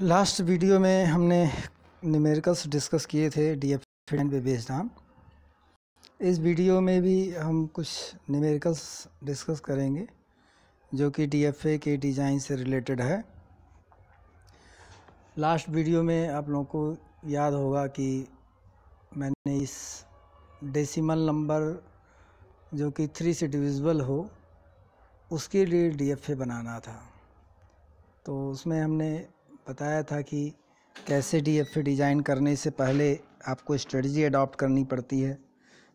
last video में हमने numericals discuss किए थे डी एफ पे बेस्ड ऑन इस वीडियो में भी हम कुछ न्यूमेरिकल्स डिस्कस करेंगे जो कि डी एफ के डिज़ाइन से रिलेटेड है लास्ट वीडियो में आप लोगों को याद होगा कि मैंने इस डेसिमल नंबर जो कि थ्री से डिविजिबल हो उसके लिए डी एफ ए बनाना था तो उसमें हमने बताया था कि कैसे डीएफए e डिज़ाइन करने से पहले आपको स्ट्रेटजी अडॉप्ट करनी पड़ती है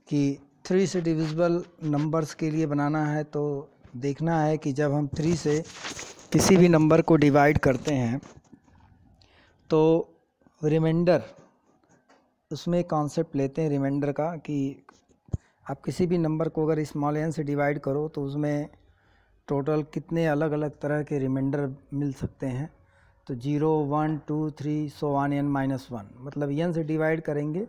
कि थ्री से डिविजिबल नंबर्स के लिए बनाना है तो देखना है कि जब हम थ्री से किसी भी नंबर को डिवाइड करते हैं तो रिमाइंडर उसमें कॉन्सेप्ट लेते हैं रिमाइंडर का कि आप किसी भी नंबर को अगर स्मॉल एन से डिवाइड करो तो उसमें टोटल कितने अलग अलग तरह के रिमाइंडर मिल सकते हैं तो zero one two three so one n minus one मतलब यन से डिवाइड करेंगे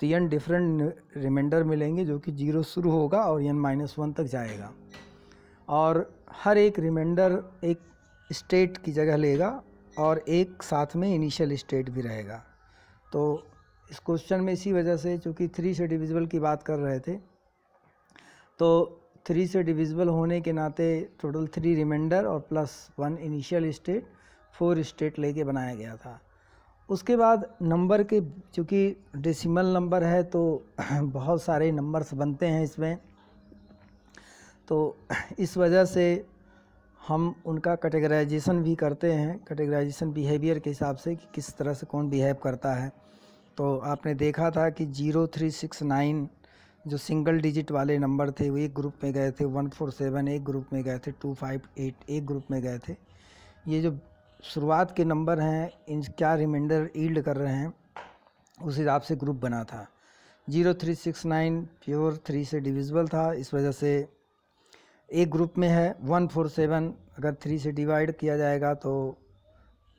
तो यन डिफरेंट रिमाइंडर मिलेंगे जो कि जीरो शुरू होगा और यन माइनस वन तक जाएगा और हर एक रिमाइंडर एक स्टेट की जगह लेगा और एक साथ में इनिशियल स्टेट भी रहेगा तो इस क्वेश्चन में इसी वजह से चूँकि थ्री से डिविजिबल की बात कर रहे थे तो थ्री से डिविजिबल होने के नाते टोटल थ्री रिमाइंडर और plus one initial state four state लेके बनाया गया था उसके बाद नंबर के चूँकि डेसिमल नंबर है तो बहुत सारे नंबर्स बनते हैं इसमें तो इस वजह से हम उनका कैटेगराइजेशन भी करते हैं कैटेगराइजेशन बिहेवियर के हिसाब से कि किस तरह से कौन बिहेव करता है तो आपने देखा था कि जीरो थ्री सिक्स नाइन जो सिंगल डिजिट वाले नंबर थे वो एक ग्रुप में गए थे वन फोर सेवन एक ग्रुप में गए थे टू फाइव एट एक ग्रुप में गए थे ये जो शुरुआत के नंबर हैं इन क्या रिमाइंडर ईल्ड कर रहे हैं उस हिसाब से ग्रुप बना था zero three six nine pure three से डिविजिबल था इस वजह से एक ग्रुप में है वन फोर सेवन अगर थ्री से डिवाइड किया जाएगा तो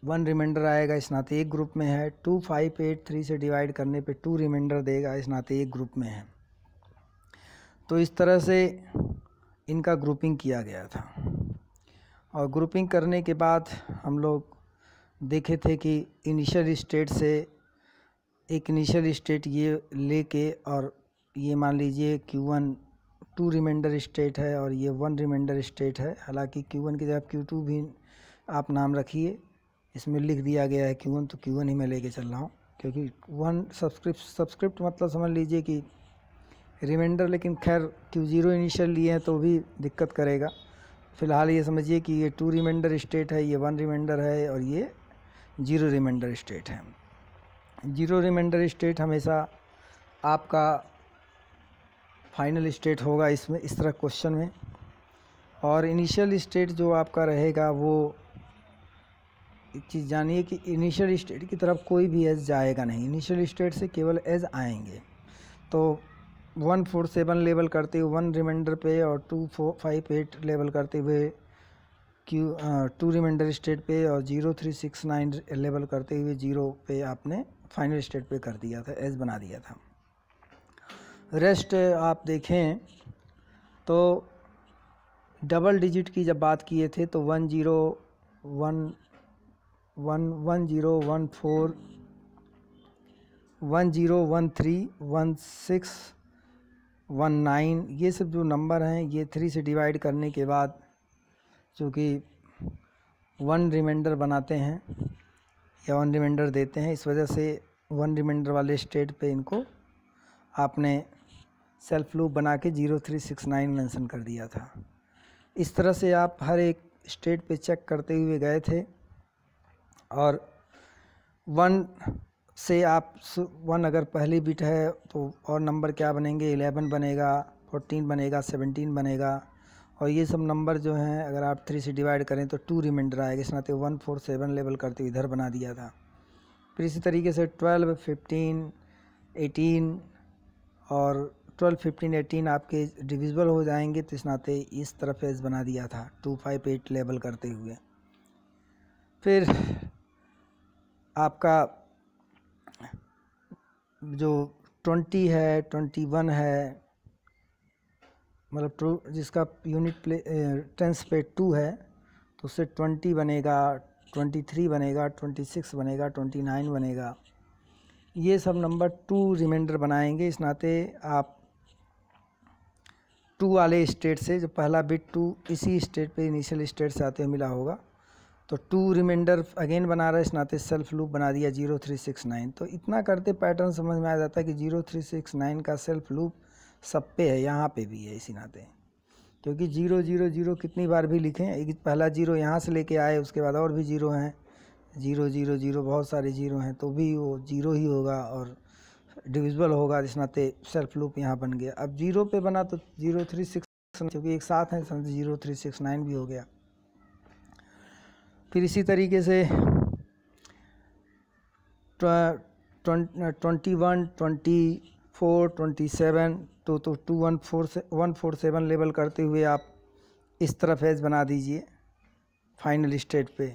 वन रिमाइंडर आएगा इस नाते एक ग्रुप में है टू फाइव एट थ्री से डिवाइड करने पे टू रिमाइंडर देगा इस नाते एक ग्रुप में है तो इस तरह से इनका ग्रुपिंग किया गया था और ग्रुपिंग करने के बाद हम लोग देखे थे कि इनिशियल स्टेट से एक इनिशियल स्टेट ये लेके और ये मान लीजिए Q one two reminder state है और ये वन रिमाइंडर स्टेट है हालांकि क्यू वन की जगह क्यू टू भी आप नाम रखिए इसमें लिख दिया गया है क्यू वन तो क्यू वन ही मैं लेके चल रहा हूँ क्योंकि वन सब्सक्रिप्ट सब्सक्रिप्ट मतलब समझ लीजिए कि रिमाइंडर लेकिन खैर क्यू ज़ीरो इनिशियल लिए हैं तो भी दिक्कत करेगा फ़िलहाल ये समझिए कि ये टू रिमाइंडर स्टेट है ये वन रिमाइंडर है और ये जीरो रिमाइंडर स्टेट है जीरो रिमाइंडर स्टेट हमेशा आपका फाइनल स्टेट होगा इसमें इस तरह क्वेश्चन में और इनिशियल स्टेट जो आपका रहेगा वो एक चीज़ जानिए कि इनिशियल स्टेट की तरफ कोई भी एज जाएगा नहीं इनिशियल स्टेट से केवल एज आएंगे तो वन फोर सेवन लेवल करते हुए वन रिमाइंडर पे और two four five eight level करते हुए क्यू टू रिमाइंडर स्टेट पे और zero three six nine level करते हुए जीरो पे आपने फाइनल स्टेट पे कर दिया था एस बना दिया था रेस्ट आप देखें तो डबल डिजिट की जब बात किए थे तो one zero one one one zero one four one zero one three one six one nine ये सब जो नंबर हैं ये थ्री से डिवाइड करने के बाद चूँकि वन रिमाइंडर बनाते हैं या वन रिमाइंडर देते हैं इस वजह से वन रिमाइंडर वाले स्टेट पे इनको आपने सेल्फ लूप बना के zero three six nine mention कर दिया था इस तरह से आप हर एक स्टेट पे चेक करते हुए गए थे और वन से आप वन अगर पहली बिट है तो और नंबर क्या बनेंगे एलेवन बनेगा फोर्टीन बनेगा सेवनटीन बनेगा और ये सब नंबर जो हैं अगर आप थ्री से डिवाइड करें तो टू रिमाइंडर आएगा इस नाते तो वन फोर सेवन लेवल करते हुए इधर बना दिया था फिर इसी तरीके से ट्वेल्व फिफ्टीन एटीन और ट्वेल्व फिफ्टीन एटीन आपके डिविजल हो जाएंगे तो इस नाते इस तरफ एज बना दिया था टू फाइव एट लेवल करते हुए फिर आपका जो ट्वेंटी है ट्वेंटी वन है मतलब टू जिसका यूनिट प्ले टेंस पे टू है तो उससे ट्वेंटी बनेगा ट्वेंटी थ्री बनेगा ट्वेंटी सिक्स बनेगा ट्वेंटी नाइन बनेगा ये सब नंबर टू रिमाइंडर बनाएंगे इस नाते आप टू वाले स्टेट से जो पहला बिट टू इसी स्टेट पे इनिशियल स्टेट से आते हुए मिला होगा तो टू रिमाइंडर अगेन बना रहा है इस नाते सेल्फ लूप बना दिया जीरो थ्री सिक्स नाइन तो इतना करते पैटर्न समझ में आ जाता है कि जीरो थ्री सिक्स नाइन का सेल्फ लूप सब पे है यहाँ पे भी है इसी नाते क्योंकि जीरो जीरो जीरो कितनी बार भी लिखें एक पहला जीरो यहाँ से लेके आए उसके बाद और भी जीरो हैं जीरो जीरो जीरो बहुत सारे जीरो हैं तो भी वो जीरो ही होगा और डिविजल होगा इस नाते सेल्फ लूप यहाँ बन गया अब जीरो पे बना तो जीरो थ्री सिक्स क्योंकि एक साथ हैं जीरो थ्री सिक्स नाइन भी हो गया फिर इसी तरीके से twenty one twenty four twenty seven तो तो टू वन फोर से वन फोर सेवन लेवल करते हुए आप इस तरफ फेज बना दीजिए फाइनल स्टेट पे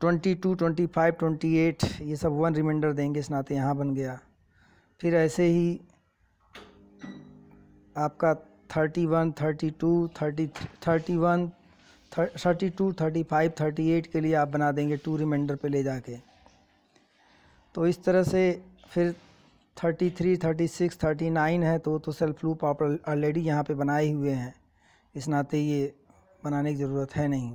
twenty two twenty five twenty eight ये सब वन रिमाइंडर देंगे इस नाते यहाँ बन गया फिर ऐसे ही आपका thirty one thirty two thirty thirty one thirty two thirty five thirty eight के लिए आप बना देंगे टू रिमाइंडर पे ले जाके तो इस तरह से फिर thirty three thirty six thirty nine है तो तो सेल्फ लूप आप ऑलरेडी यहाँ पे बनाए हुए हैं इस नाते ये बनाने की ज़रूरत है नहीं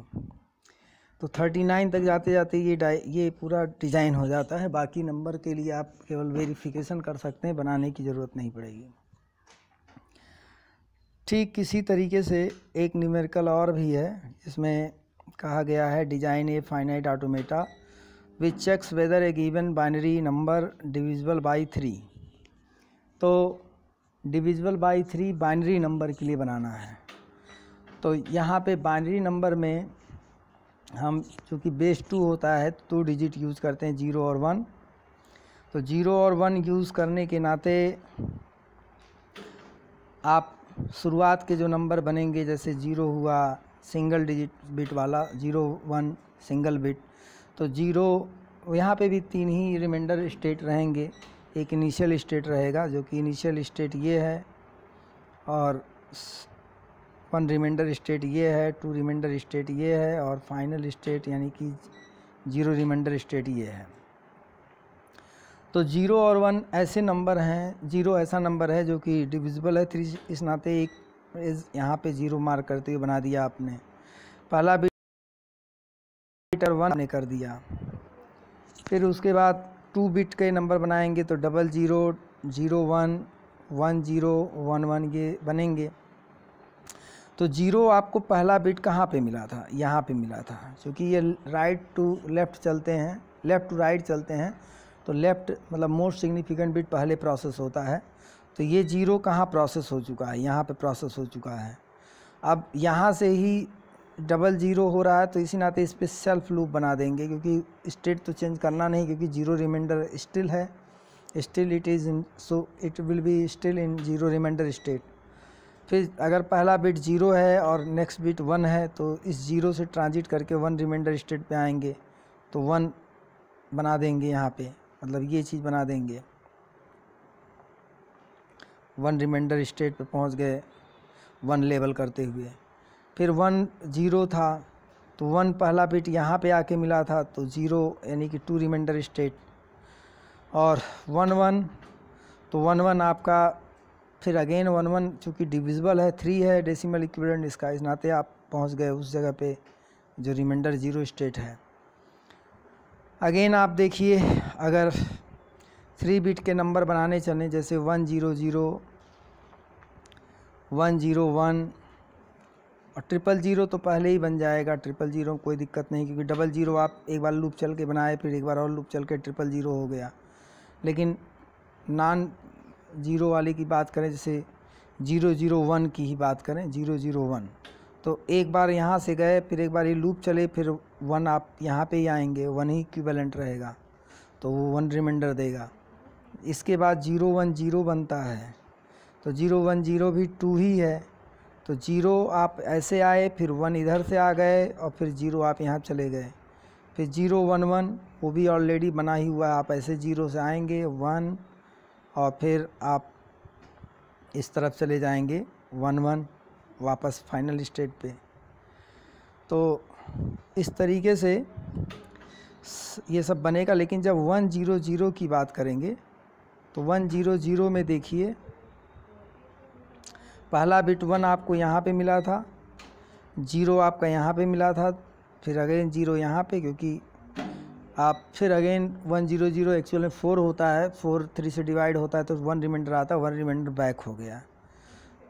तो थर्टी नाइन तक जाते जाते ये ये पूरा डिज़ाइन हो जाता है बाकी नंबर के लिए आप केवल वेरीफिकेशन कर सकते हैं बनाने की ज़रूरत नहीं पड़ेगी ठीक किसी तरीके से एक न्यूमेरिकल और भी है इसमें कहा गया है design a finite automata which checks whether a given binary number divisible by three तो divisible by three binary number के लिए बनाना है तो यहाँ पे बाइनरी नंबर में हम चूँकि बेस टू होता है तो टू डिजिट यूज़ करते हैं ज़ीरो और वन तो ज़ीरो और वन यूज़ करने के नाते आप शुरुआत के जो नंबर बनेंगे जैसे ज़ीरो हुआ सिंगल डिजिट बिट वाला ज़ीरो वन सिंगल बिट तो ज़ीरो यहाँ पे भी तीन ही रिमाइंडर स्टेट रहेंगे एक इनिशियल स्टेट रहेगा जो कि इनिशियल स्टेट ये है और वन रिमाइंडर स्टेट ये है टू रिमाइंडर स्टेट ये है और फाइनल स्टेट यानी कि जीरो रिमाइंडर स्टेट ये है तो ज़ीरो और वन ऐसे नंबर हैं ज़ीरो ऐसा नंबर है जो कि डिविजिबल है थ्री इस नाते एक इस यहाँ पे ज़ीरो मार्क करते हुए बना दिया आपने पहला बीटर वन ने कर दिया फिर उसके बाद टू बिट के नंबर बनाएंगे तो double zero zero one one zero one one ये बनेंगे तो जीरो आपको पहला बिट कहाँ पे मिला था यहाँ पे मिला था क्योंकि ये राइट टू लेफ़्ट चलते हैं लेफ़्ट टू राइट चलते हैं तो लेफ़्ट मतलब मोस्ट सिग्निफिकेंट बिट पहले प्रोसेस होता है तो ये जीरो कहाँ प्रोसेस हो चुका है यहाँ पे प्रोसेस हो चुका है अब यहाँ से ही डबल ज़ीरो हो रहा है तो इसी नाते इस पर सेल्फ लूप बना देंगे क्योंकि स्टेट तो चेंज करना नहीं क्योंकि जीरो रिमाइंडर स्टिल है still it is in so it will be still in zero reminder state फिर अगर पहला बिट ज़ीरो है और नेक्स्ट बिट वन है तो इस ज़ीरो से ट्रांजिट करके वन रिमाइंडर स्टेट पे आएंगे तो वन बना देंगे यहाँ पे मतलब ये चीज़ बना देंगे वन रिमाइंडर स्टेट पे पहुंच गए वन लेवल करते हुए फिर वन जीरो था तो वन पहला बिट यहाँ पे आके मिला था तो ज़ीरो यानी कि टू रिमाइंडर स्टेट और वन वन तो वन वन आपका फिर अगेन वन वन चूँकि डिविजिबल है थ्री है डेसिमल इक्विडेंट इसका इस नाते आप पहुँच गए उस जगह पे जो रिमाइंडर ज़ीरो स्टेट है अगेन आप देखिए अगर थ्री बिट के नंबर बनाने चलें जैसे one zero zero one zero one और ट्रिपल ज़ीरो तो पहले ही बन जाएगा ट्रिपल ज़ीरो कोई दिक्कत नहीं क्योंकि डबल ज़ीरो आप एक बार लूप चल के बनाए फिर एक बार और लूप चल के ट्रिपल ज़ीरो हो गया लेकिन नॉन ज़ीरो वाले की बात करें जैसे ज़ीरो ज़ीरो वन की ही बात करें ज़ीरो ज़ीरो वन तो एक बार यहाँ से गए फिर एक बार ये लूप चले फिर वन आप यहाँ पे ही आएंगे वन ही इक्विवेलेंट रहेगा तो वो वन रिमाइंडर देगा इसके बाद जीरो वन जीरो बनता है तो जीरो वन जीरो भी टू ही है तो जीरो आप ऐसे आए फिर वन इधर से आ गए और फिर जीरो आप यहाँ चले गए फिर जीरो वन वन वो भी ऑलरेडी बना ही हुआ है आप ऐसे जीरो से आएंगे वन और फिर आप इस तरफ चले जाएंगे वन वन वापस फाइनल स्टेट पे तो इस तरीके से ये सब बनेगा लेकिन जब वन जीरो जीरो की बात करेंगे तो वन जीरो जीरो में देखिए पहला बिट वन आपको यहाँ पे मिला था जीरो आपका यहाँ पे मिला था फिर अगेन जीरो यहाँ पे क्योंकि आप फिर again one zero zero actual में फ़ोर होता है फ़ोर थ्री से डिवाइड होता है तो वन रिमाइंडर आता है वन रिमाइंडर बैक हो गया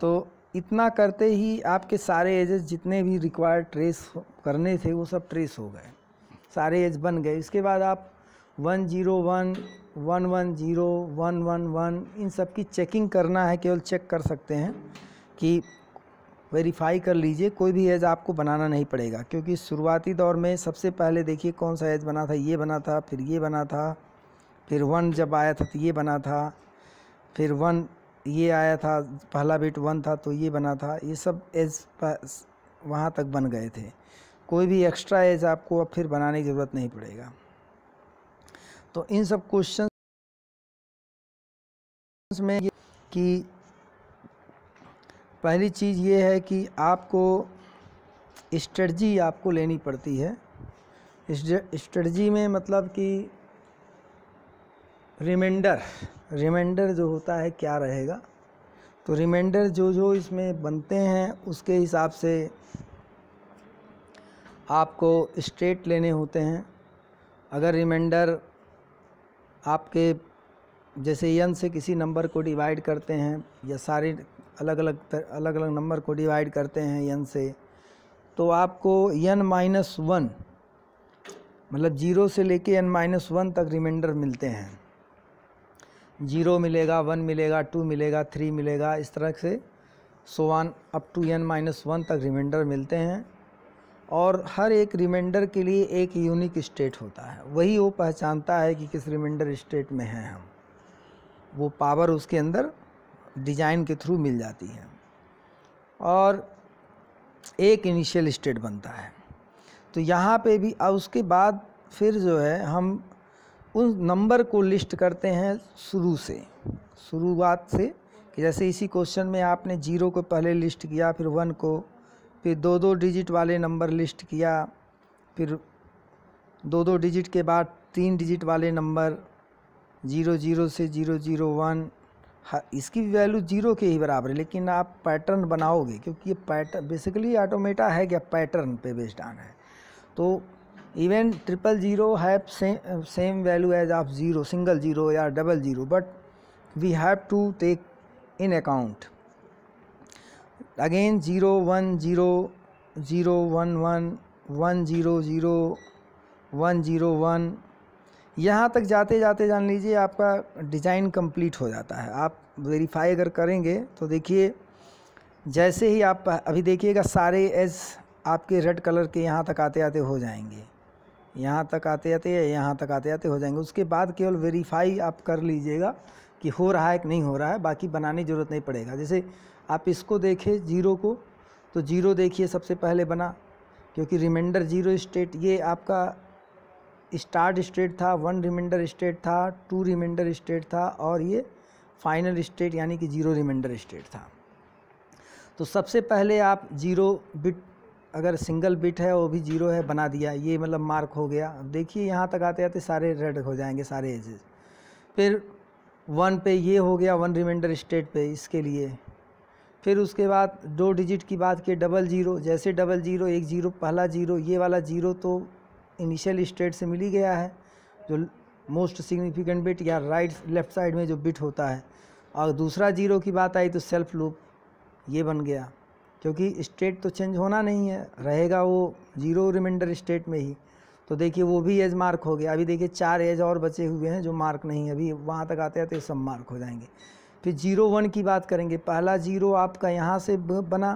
तो इतना करते ही आपके सारे एजेस जितने भी रिक्वायर्ड ट्रेस करने थे वो सब ट्रेस हो गए सारे एज बन गए इसके बाद आप one zero one one one zero one one one इन सब की चेकिंग करना है केवल चेक कर सकते हैं कि वेरीफाई कर लीजिए कोई भी एज आपको बनाना नहीं पड़ेगा क्योंकि शुरुआती दौर में सबसे पहले देखिए कौन सा एज बना था ये बना था फिर ये बना था फिर वन जब आया था तो ये बना था फिर वन ये आया था पहला बिट वन था तो ये बना था ये सब एज वहाँ तक बन गए थे कोई भी एक्स्ट्रा एज आपको अब फिर बनाने की ज़रूरत नहीं पड़ेगा तो इन सब क्वेश्चन में कि पहली चीज़ ये है कि आपको स्ट्रेटजी आपको लेनी पड़ती है स्ट्रेटजी में मतलब कि रिमाइंडर रिमाइंडर जो होता है क्या रहेगा तो रिमाइंडर जो जो इसमें बनते हैं उसके हिसाब से आपको स्ट्रेट लेने होते हैं अगर रिमाइंडर आपके जैसे यन से किसी नंबर को डिवाइड करते हैं या सारे अलग अलग अलग अलग नंबर को डिवाइड करते हैं यन से तो आपको यन माइनस वन मतलब जीरो से लेके एन माइनस वन तक रिमाइंडर मिलते हैं जीरो मिलेगा वन मिलेगा टू मिलेगा थ्री मिलेगा इस तरह से so one up to n minus one तक रिमाइंडर मिलते हैं और हर एक रिमाइंडर के लिए एक यूनिक स्टेट होता है वही वो पहचानता है कि किस रिमाइंडर स्टेट में हैं हम वो पावर उसके अंदर डिजाइन के थ्रू मिल जाती है और एक इनिशियल स्टेट बनता है तो यहाँ पे भी और उसके बाद फिर जो है हम उन नंबर को लिस्ट करते हैं शुरू से शुरुआत से कि जैसे इसी क्वेश्चन में आपने जीरो को पहले लिस्ट किया फिर वन को फिर दो दो डिजिट वाले नंबर लिस्ट किया फिर दो दो डिजिट के बाद तीन डिजिट वाले नंबर जीरो जीरो से जीरो जीरो वन हाँ, इसकी वैल्यू जीरो के ही बराबर है लेकिन आप पैटर्न बनाओगे क्योंकि ये पैटर्न बेसिकली ऑटोमेटा है क्या पैटर्न पे बेस्ड आना है तो even triple zero have same same value as of zero single zero या double zero but we have to take in account again zero one zero zero one one one zero zero one zero one यहाँ तक जाते जाते जान लीजिए आपका design complete हो जाता है आप वेरीफाई अगर करेंगे तो देखिए जैसे ही आप अभी देखिएगा सारे एज आपके रेड कलर के यहाँ तक आते आते हो जाएंगे यहाँ तक आते आते या यहाँ तक आते आते हो जाएंगे उसके बाद केवल वेरीफाई आप कर लीजिएगा कि हो रहा है कि नहीं हो रहा है बाकी बनाने ज़रूरत नहीं पड़ेगा जैसे आप इसको देखें जीरो को तो जीरो देखिए सबसे पहले बना क्योंकि रिमाइंडर जीरो स्टेट ये आपका स्टार्ट स्टेट था वन रिमाइंडर स्टेट था टू रिमाइंडर स्टेट था और ये फाइनल स्टेट यानी कि जीरो रिमाइंडर स्टेट था तो सबसे पहले आप जीरो बिट अगर सिंगल बिट है वो भी जीरो है बना दिया ये मतलब मार्क हो गया अब देखिए यहाँ तक आते आते सारे रेड हो जाएंगे सारे एजेस फिर वन पे ये हो गया वन रिमाइंडर स्टेट पे इसके लिए फिर उसके बाद दो डिजिट की बात की डबल ज़ीरो जैसे डबल ज़ीरो एक ज़ीरो पहला ज़ीरो ये वाला ज़ीरो तो इनिशियल स्टेट से मिल ही गया है जो मोस्ट सिग्निफिकेंट बिट या राइट लेफ़्ट साइड में जो बिट होता है और दूसरा ज़ीरो की बात आई तो सेल्फ लूप ये बन गया क्योंकि स्टेट तो चेंज होना नहीं है रहेगा वो ज़ीरो रिमाइंडर स्टेट में ही तो देखिए वो भी एज मार्क हो गया अभी देखिए चार एज और बचे हुए हैं जो मार्क नहीं अभी वहाँ तक आते आते सब मार्क हो जाएंगे फिर जीरो वन की बात करेंगे पहला जीरो आपका यहाँ से बना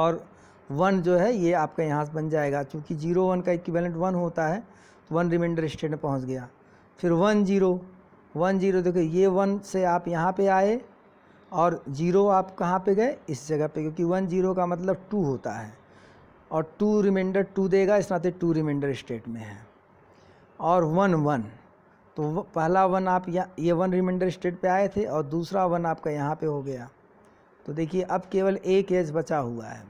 और वन जो है ये आपका यहाँ से बन जाएगा क्योंकि जीरो वन का इक्विवेलेंट वन होता है तो वन रिमाइंडर स्टेट में पहुँच गया फिर वन जीरो वन जीरो देखो ये वन से आप यहाँ पे आए और ज़ीरो आप कहाँ पे गए इस जगह पे क्योंकि वन ज़ीरो का मतलब टू होता है और टू रिमाइंडर टू देगा इस नाते टू रिमाइंडर स्टेट में है और वन वन तो पहला वन आप ये वन रिमाइंडर स्टेट पे आए थे और दूसरा वन आपका यहाँ पे हो गया तो देखिए अब केवल एक एज बचा हुआ है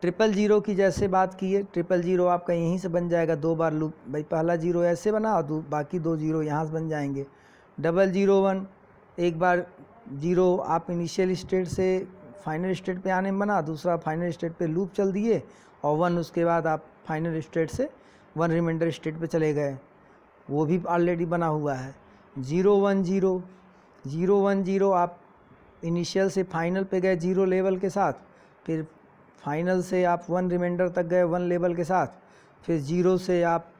ट्रिपल ज़ीरो की जैसे बात की है ट्रिपल ज़ीरो आपका यहीं से बन जाएगा दो बार लूप भाई पहला ज़ीरो ऐसे बना और बाकी दो ज़ीरो यहाँ से बन जाएंगे डबल ज़ीरो वन एक बार जीरो आप इनिशियल स्टेट से फाइनल स्टेट पे आने में बना दूसरा फाइनल स्टेट पे लूप चल दिए और वन उसके बाद आप फाइनल स्टेट से वन रिमाइंडर स्टेट पे चले गए वो भी ऑलरेडी बना हुआ है zero one zero zero one zero आप इनिशियल से फाइनल पे गए ज़ीरो लेवल के साथ फिर फाइनल से आप वन रिमाइंडर तक गए वन लेवल के साथ फिर ज़ीरो से आप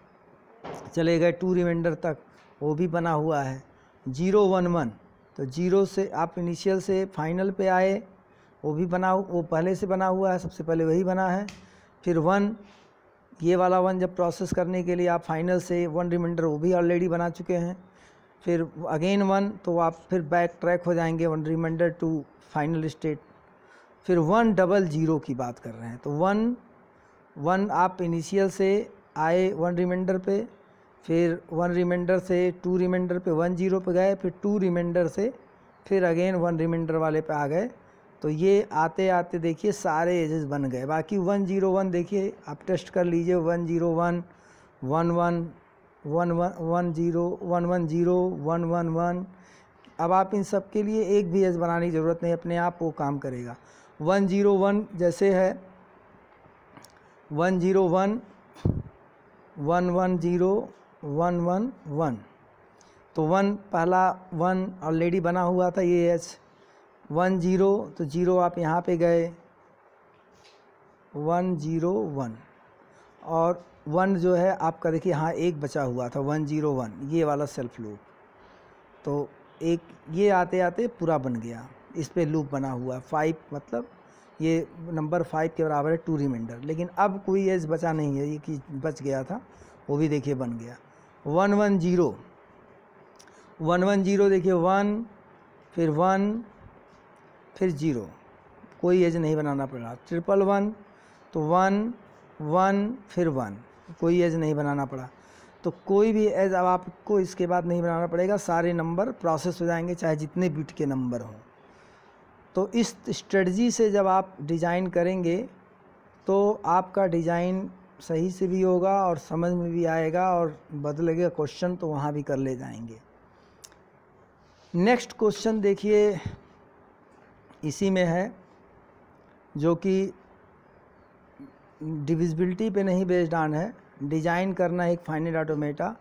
चले गए टू रिमाइंडर तक वो भी बना हुआ है ज़ीरो वन वन तो जीरो से आप इनिशियल से फाइनल पे आए वो भी बना वो पहले से बना हुआ है सबसे पहले वही बना है फिर वन ये वाला वन जब प्रोसेस करने के लिए आप फाइनल से वन रिमाइंडर वो भी ऑलरेडी बना चुके हैं फिर अगेन वन तो आप फिर बैक ट्रैक हो जाएंगे one remainder to final state फिर वन डबल ज़ीरो की बात कर रहे हैं तो वन वन आप इनिशियल से आए वन रिमाइंडर पे फिर वन रिमाइंडर से टू रिमाइंडर पे वन जीरो पे गए फिर टू रिमाइंडर से फिर अगेन वन रिमाइंडर वाले पे आ गए तो ये आते आते देखिए सारे एजेस बन गए बाकी वन जीरो वन देखिए आप टेस्ट कर लीजिए one zero one one one one one one zero one one zero one one one अब आप इन सब के लिए एक भी एज बनाने की ज़रूरत नहीं अपने आप वो काम करेगा वन जीरो वन जैसे है one zero one one one zero one one one तो वन पहला वन ऑलरेडी बना हुआ था ये एच वन जीरो तो जीरो आप यहाँ पे गए वन जीरो वन और वन जो है आपका देखिए हाँ एक बचा हुआ था वन जीरो वन ये वाला सेल्फ लूप तो एक ये आते आते पूरा बन गया इस पर लूप बना हुआ है फाइव मतलब ये नंबर फाइव के बराबर है टू रिमाइंडर लेकिन अब कोई एज बचा नहीं है ये कि बच गया था वो भी देखिए बन गया one one zero one one zero देखिए वन फिर वन फिर ज़ीरो कोई एज नहीं बनाना पड़ा ट्रिपल वन तो वन वन फिर वन कोई एज नहीं बनाना पड़ा तो कोई भी एज अब आपको इसके बाद नहीं बनाना पड़ेगा सारे नंबर प्रोसेस हो जाएंगे चाहे जितने बिट के नंबर हों तो इस स्ट्रेटजी से जब आप डिज़ाइन करेंगे तो आपका डिज़ाइन सही से भी होगा और समझ में भी आएगा और बदलेगा क्वेश्चन तो वहाँ भी कर ले जाएंगे नेक्स्ट क्वेश्चन देखिए इसी में है जो कि डिविजिबिलिटी पे नहीं बेस्ड ऑन है डिजाइन करना एक फाइनल ऑटोमेटा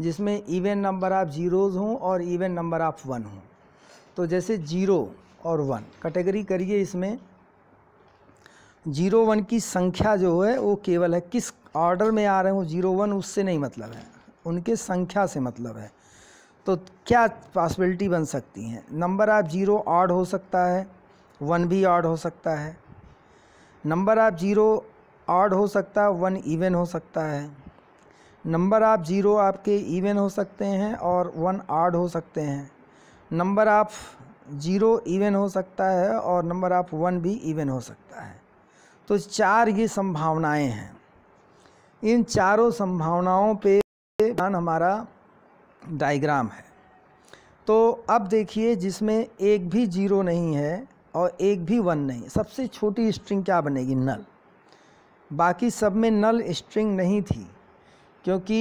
जिसमें इवन नंबर ऑफ़ जीरोज़ हों और इवन नंबर ऑफ़ वन हों तो जैसे जीरो और वन कैटेगरी करिए इसमें जीरो वन की संख्या जो है वो केवल है किस ऑर्डर में आ रहे हो जीरो वन उससे नहीं मतलब है उनके संख्या से मतलब है तो क्या पॉसिबिलिटी बन सकती हैं नंबर आप जीरो ऑड हो सकता है वन भी ऑड हो सकता है नंबर आप जीरो ऑड हो सकता है वन इवन हो सकता है नंबर आप जीरो आपके इवन हो सकते हैं और वन ऑड हो सकते हैं नंबर आप जीरो इवन हो सकता है और नंबर आप वन भी इवन हो सकता है तो चार ये संभावनाएं हैं इन चारों संभावनाओं पे ध्यान हमारा डायग्राम है तो अब देखिए जिसमें एक भी जीरो नहीं है और एक भी वन नहीं सबसे छोटी स्ट्रिंग क्या बनेगी नल बाकी सब में नल स्ट्रिंग नहीं थी क्योंकि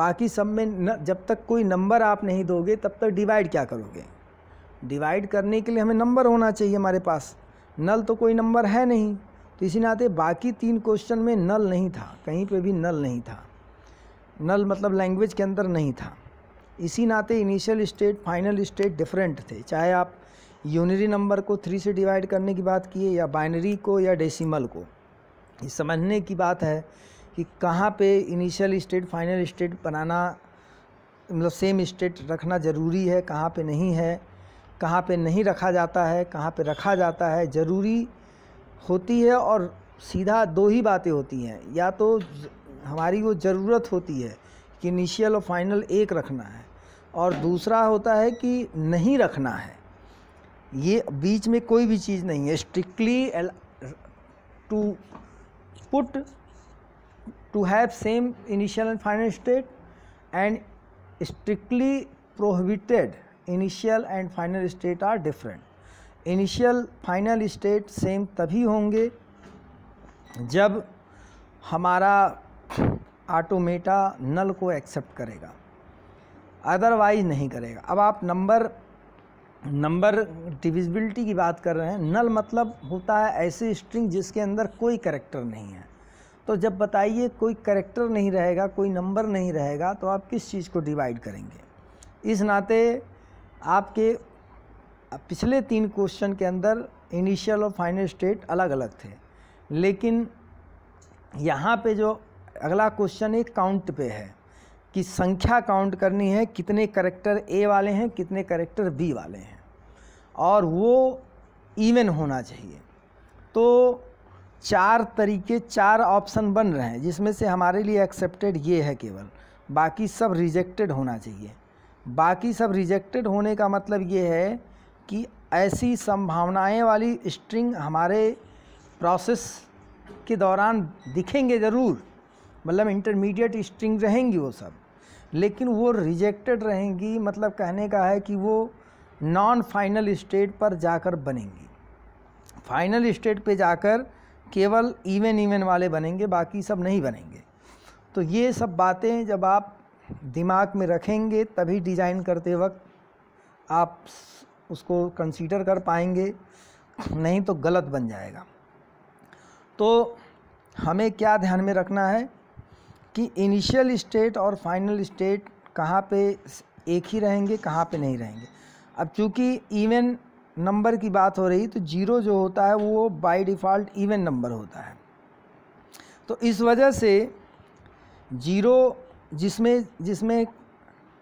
बाकी सब में न, जब तक कोई नंबर आप नहीं दोगे तब तक डिवाइड क्या करोगे डिवाइड करने के लिए हमें नंबर होना चाहिए हमारे पास नल तो कोई नंबर है नहीं तो इसी नाते बाकी तीन क्वेश्चन में नल नहीं था कहीं पे भी नल नहीं था नल मतलब लैंग्वेज के अंदर नहीं था इसी नाते initial state final state different थे चाहे आप यूनरी नंबर को थ्री से डिवाइड करने की बात किए या बाइनरी को या डेसिमल को ये समझने की बात है कि कहाँ पे इनिशियल स्टेट फाइनल स्टेट बनाना मतलब सेम स्टेट रखना ज़रूरी है कहाँ पे नहीं है कहाँ पे नहीं रखा जाता है कहाँ पे रखा जाता है ज़रूरी होती है और सीधा दो ही बातें होती हैं या तो हमारी वो ज़रूरत होती है कि इनिशियल और फाइनल एक रखना है और दूसरा होता है कि नहीं रखना है ये बीच में कोई भी चीज़ नहीं है strictly to put to have same initial and final state and strictly prohibited initial and final state are different initial final state same तभी होंगे जब हमारा ऑटोमेटा नल को एक्सेप्ट करेगा अदरवाइज नहीं करेगा अब आप नंबर नंबर डिविजिबिलिटी की बात कर रहे हैं नल मतलब होता है ऐसी स्ट्रिंग जिसके अंदर कोई करेक्टर नहीं है तो जब बताइए कोई करेक्टर नहीं रहेगा कोई नंबर नहीं रहेगा तो आप किस चीज़ को डिवाइड करेंगे इस नाते आपके पिछले तीन क्वेश्चन के अंदर इनिशियल और फाइनल स्टेट अलग अलग थे लेकिन यहाँ पे जो अगला क्वेश्चन एक काउंट पे है कि संख्या काउंट करनी है कितने करेक्टर ए वाले हैं कितने करेक्टर बी वाले हैं और वो इवन होना चाहिए तो चार तरीके चार ऑप्शन बन रहे हैं जिसमें से हमारे लिए एक्सेप्टेड ये है केवल बाकी सब रिजेक्टेड होना चाहिए बाकी सब रिजेक्टेड होने का मतलब ये है कि ऐसी संभावनाएं वाली स्ट्रिंग हमारे प्रोसेस के दौरान दिखेंगे ज़रूर मतलब इंटरमीडिएट स्ट्रिंग रहेंगी वो सब लेकिन वो रिजेक्टेड रहेंगी मतलब कहने का है कि वो नॉन फाइनल स्टेट पर जाकर बनेंगी फाइनल स्टेट पे जाकर केवल इवन इवन वाले बनेंगे बाकी सब नहीं बनेंगे तो ये सब बातें जब आप दिमाग में रखेंगे तभी डिज़ाइन करते वक्त आप उसको कंसीडर कर पाएंगे नहीं तो गलत बन जाएगा तो हमें क्या ध्यान में रखना है कि इनिशियल स्टेट और फाइनल स्टेट कहाँ पे एक ही रहेंगे कहाँ पे नहीं रहेंगे अब चूँकि इवन नंबर की बात हो रही तो जीरो जो होता है वो बाय डिफ़ॉल्ट इवन नंबर होता है तो इस वजह से जीरो जिसमें जिसमें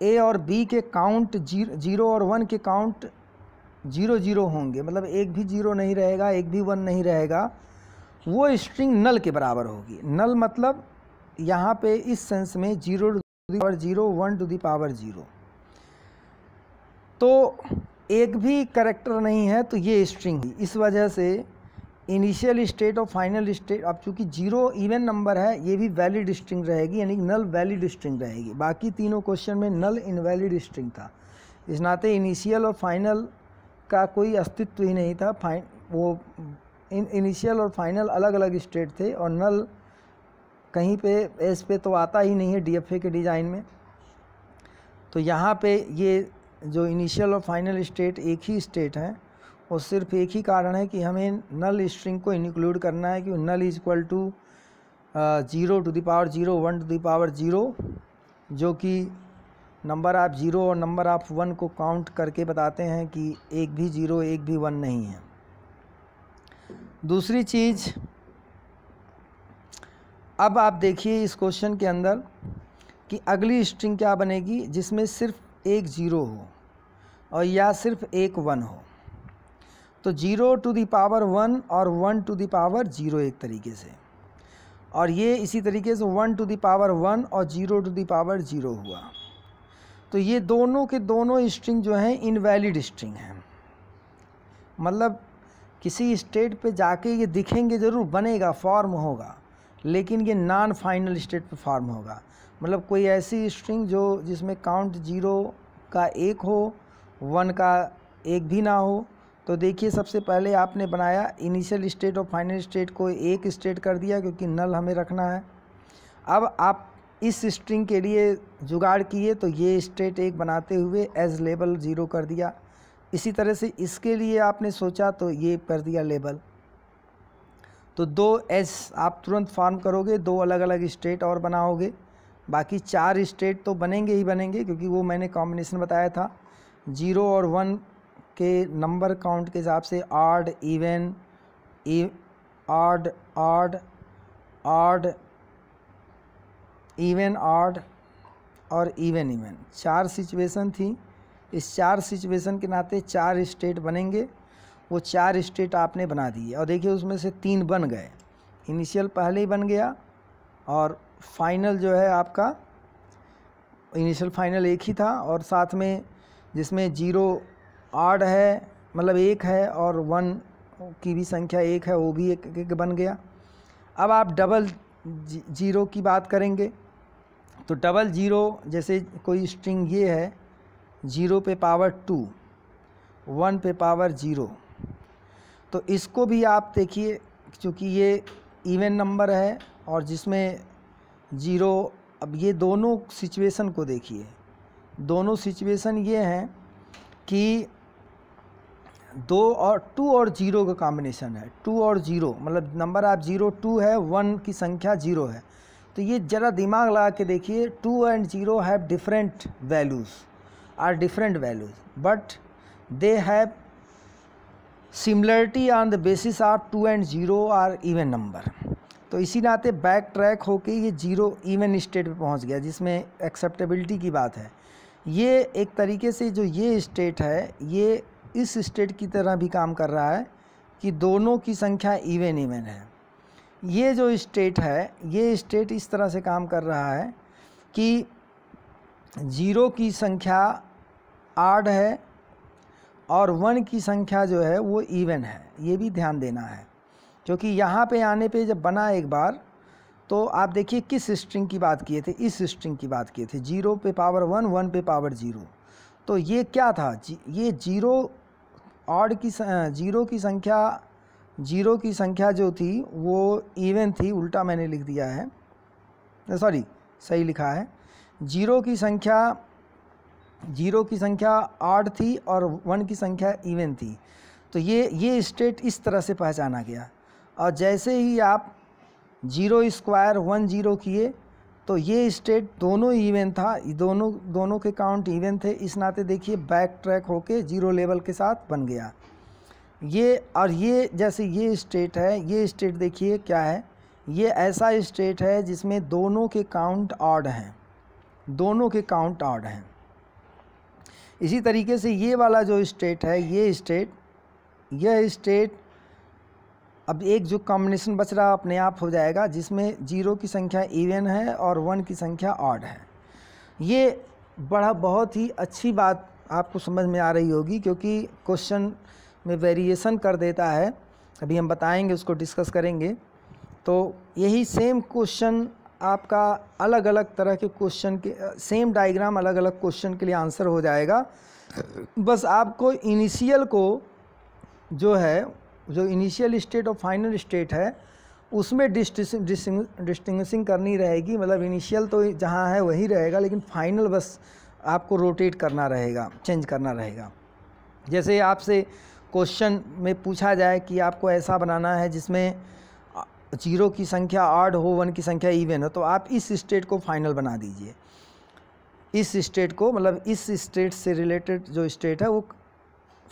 ए और बी के काउंट जीरो जीरो और वन के काउंट जीरो जीरो होंगे मतलब एक भी जीरो नहीं रहेगा एक भी वन नहीं रहेगा वो स्ट्रिंग नल के बराबर होगी नल मतलब यहाँ पे इस सेंस में zero to the power zero one to the power zero तो एक भी करेक्टर नहीं है तो ये स्ट्रिंग इस वजह से इनिशियल स्टेट और फाइनल स्टेट अब चूंकि जीरो इवन नंबर है ये भी वैलिड स्ट्रिंग रहेगी यानी नल वैलिड स्ट्रिंग रहेगी बाकी तीनों क्वेश्चन में नल इनवैलिड स्ट्रिंग था इस नाते इनिशियल और फाइनल का कोई अस्तित्व ही नहीं था फाइन वो इन इनिशियल और फाइनल अलग अलग स्टेट थे और नल कहीं पे एस पे तो आता ही नहीं है डीएफए के डिज़ाइन में तो यहाँ पे ये जो इनिशियल और फाइनल स्टेट एक ही स्टेट हैं और सिर्फ एक ही कारण है कि हमें नल स्ट्रिंग को इंक्लूड करना है कि null is equal to zero to the power zero one to the power zero जो कि नंबर आप ज़ीरो और नंबर आप वन को काउंट करके बताते हैं कि एक भी ज़ीरो एक भी वन नहीं है दूसरी चीज़ अब आप देखिए इस क्वेश्चन के अंदर कि अगली स्ट्रिंग क्या बनेगी जिसमें सिर्फ एक ज़ीरो हो और या सिर्फ एक वन हो तो zero to the power one और one to the power zero एक तरीके से और ये इसी तरीके से one to the power one और zero to the power zero हुआ तो ये दोनों के दोनों स्ट्रिंग जो हैं इनवैलिड स्ट्रिंग हैं मतलब किसी स्टेट पे जाके ये दिखेंगे ज़रूर बनेगा फॉर्म होगा लेकिन ये नॉन फाइनल स्टेट पे फॉर्म होगा मतलब कोई ऐसी स्ट्रिंग जो जिसमें काउंट जीरो का एक हो वन का एक भी ना हो तो देखिए सबसे पहले आपने बनाया इनिशियल स्टेट और फाइनल स्टेट को एक स्टेट कर दिया क्योंकि नल हमें रखना है अब आप इस स्ट्रिंग के लिए जुगाड़ किए तो ये स्टेट एक बनाते हुए एज लेबल ज़ीरो कर दिया इसी तरह से इसके लिए आपने सोचा तो ये कर दिया लेबल तो दो एस आप तुरंत फार्म करोगे दो अलग अलग स्टेट और बनाओगे बाकी चार स्टेट तो बनेंगे ही बनेंगे क्योंकि वो मैंने कॉम्बिनेशन बताया था ज़ीरो और वन के नंबर काउंट के हिसाब से आड इवन आड आड आड इवन आड और इवन इवन चार सिचुएशन थी इस चार सिचुएशन के नाते चार स्टेट बनेंगे वो चार स्टेट आपने बना दिए और देखिए उसमें से तीन बन गए इनिशियल पहले ही बन गया और फाइनल जो है आपका इनिशियल फाइनल एक ही था और साथ में जिसमें जीरो आठ है मतलब एक है और वन की भी संख्या एक है वो भी एक, एक बन गया अब आप डबल जीरो की बात करेंगे तो डबल जीरो जैसे कोई स्ट्रिंग ये है ज़ीरो पे पावर टू वन पे पावर ज़ीरो तो इसको भी आप देखिए क्योंकि ये इवन नंबर है और जिसमें ज़ीरो अब ये दोनों सिचुएशन को देखिए दोनों सिचुएशन ये हैं कि दो और टू और जीरो का कॉम्बिनेशन है टू और जीरो मतलब नंबर आप जीरो टू है वन की संख्या जीरो है तो ये ज़रा दिमाग लगा के देखिए two and zero have different values are different values but they have similarity on the basis of two and zero are even number तो इसी नाते बैक ट्रैक होके ये जीरो इवन स्टेट पे पहुंच गया जिसमें एक्सेप्टेबिलिटी की बात है ये एक तरीके से जो ये स्टेट है ये इस स्टेट की तरह भी काम कर रहा है कि दोनों की संख्या इवन इवन है ये जो स्टेट है ये स्टेट इस तरह से काम कर रहा है कि ज़ीरो की संख्या आड है और वन की संख्या जो है वो इवन है ये भी ध्यान देना है क्योंकि यहाँ पे आने पे जब बना एक बार तो आप देखिए किस स्ट्रिंग की बात किए थे इस स्ट्रिंग की बात किए थे जीरो पे पावर वन वन पे पावर ज़ीरो तो ये क्या था जी, ये जीरो ऑड की जीरो की संख्या जीरो की संख्या जो थी वो इवन थी उल्टा मैंने लिख दिया है सॉरी सही लिखा है जीरो की संख्या जीरो की संख्या आठ थी और वन की संख्या इवन थी तो ये ये स्टेट इस तरह से पहचाना गया और जैसे ही आप जीरो स्क्वायर वन जीरो किए तो ये स्टेट दोनों इवेंट था दोनों दोनों के काउंट इवेंट थे इस नाते देखिए बैक ट्रैक होके जीरो लेवल के साथ बन गया ये और ये जैसे ये स्टेट है ये स्टेट देखिए क्या है ये ऐसा स्टेट है जिसमें दोनों के काउंट ऑड हैं दोनों के काउंट ऑड हैं इसी तरीके से ये वाला जो स्टेट है ये स्टेट यह स्टेट अब एक जो कॉम्बिनेशन बच रहा अपने आप हो जाएगा जिसमें जीरो की संख्या इवन है और वन की संख्या ऑड है ये बड़ा बहुत ही अच्छी बात आपको समझ में आ रही होगी क्योंकि क्वेश्चन में वेरिएशन कर देता है अभी हम बताएंगे उसको डिस्कस करेंगे तो यही सेम क्वेश्चन आपका अलग अलग तरह के क्वेश्चन के सेम डायग्राम अलग अलग क्वेश्चन के लिए आंसर हो जाएगा बस आपको इनिशियल को जो है जो इनिशियल स्टेट और फाइनल स्टेट है उसमें डिस्टिंगसिंग करनी रहेगी मतलब इनिशियल तो जहाँ है वही रहेगा लेकिन फाइनल बस आपको रोटेट करना रहेगा चेंज करना रहेगा जैसे आपसे क्वेश्चन में पूछा जाए कि आपको ऐसा बनाना है जिसमें जीरो की संख्या आर्ड हो वन की संख्या इवन हो तो आप इस स्टेट को फाइनल बना दीजिए इस स्टेट को मतलब इस स्टेट से रिलेटेड जो स्टेट है वो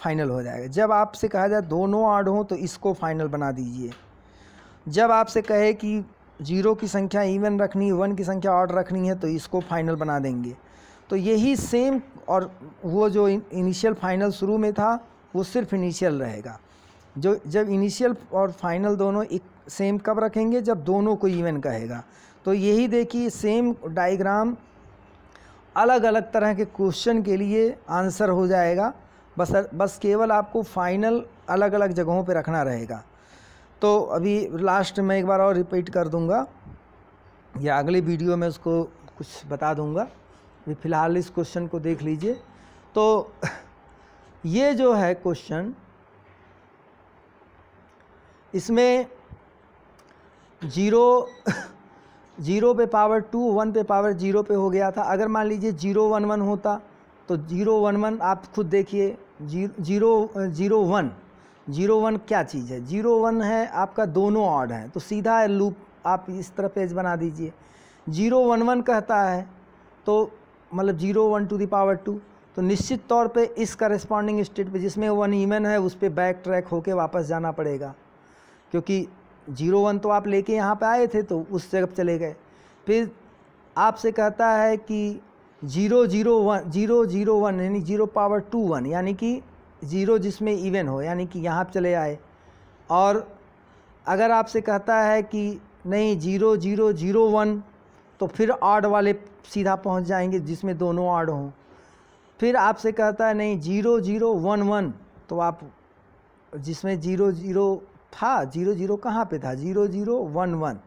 फाइनल हो जाएगा जब आपसे कहा जाए दोनों आड हों तो इसको फाइनल बना दीजिए जब आपसे कहे कि जीरो की संख्या इवन रखनी है वन की संख्या ऑड रखनी है तो इसको फाइनल बना देंगे तो यही सेम और वो जो इनिशियल फाइनल शुरू में था वो सिर्फ इनिशियल रहेगा जो जब इनिशियल और फाइनल दोनों एक सेम कब रखेंगे जब दोनों को इवन कहेगा तो यही देखिए सेम डायग्राम अलग अलग तरह के क्वेश्चन के लिए आंसर हो जाएगा बस बस केवल आपको फाइनल अलग अलग जगहों पे रखना रहेगा तो अभी लास्ट में एक बार और रिपीट कर दूंगा या अगले वीडियो में उसको कुछ बता दूंगा अभी फ़िलहाल इस क्वेश्चन को देख लीजिए तो ये जो है क्वेश्चन इसमें जीरो जीरो पे पावर टू वन पे पावर जीरो पे हो गया था अगर मान लीजिए जीरो वन वन होता तो जीरो वन वन आप खुद देखिए zero zero one zero one क्या चीज़ है जीरो वन है आपका दोनों ऑड हैं तो सीधा है लूप आप इस तरह पेज बना दीजिए जीरो वन वन कहता है तो मतलब zero one to the power two तो निश्चित तौर पे इस करस्पॉन्डिंग स्टेट पे जिसमें वन ईमेन है उस पर बैक ट्रैक होके वापस जाना पड़ेगा क्योंकि जीरो वन तो आप लेके यहाँ पे आए थे तो उस जगह चले गए फिर आपसे कहता है कि zero zero one zero zero one यानी जीरो पावर टू वन यानी कि ज़ीरो जिसमें इवन हो यानी कि यहाँ चले आए और अगर आपसे कहता है कि नहीं जीरो जीरो जीरो वन तो फिर आर्ड वाले सीधा पहुँच जाएंगे जिसमें दोनों आर्ड हों फिर आपसे कहता है नहीं जीरो जीरो वन वन तो आप जिसमें जीरो जीरो था जीरो जीरो कहाँ पे था जीरो जीरो वन वन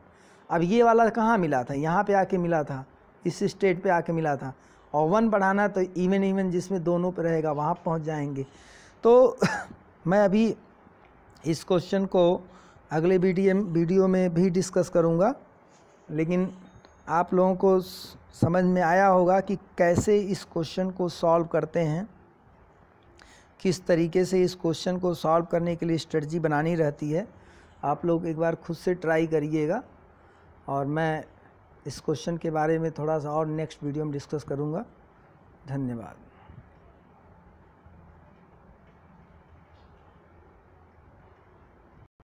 अब ये वाला कहाँ मिला था यहाँ पे आके मिला था इस स्टेट पे आके मिला था और वन बढ़ाना तो इवन इवन जिसमें दोनों पे रहेगा वहाँ पहुँच जाएंगे तो मैं अभी इस क्वेश्चन को अगले वीडियो वीडियो में भी डिस्कस करूँगा लेकिन आप लोगों को समझ में आया होगा कि कैसे इस क्वेश्चन को सॉल्व करते हैं किस तरीके से इस क्वेश्चन को सॉल्व करने के लिए स्ट्रेटजी बनानी रहती है आप लोग एक बार खुद से ट्राई करिएगा और मैं इस क्वेश्चन के बारे में थोड़ा सा और नेक्स्ट वीडियो में डिस्कस करूँगा धन्यवाद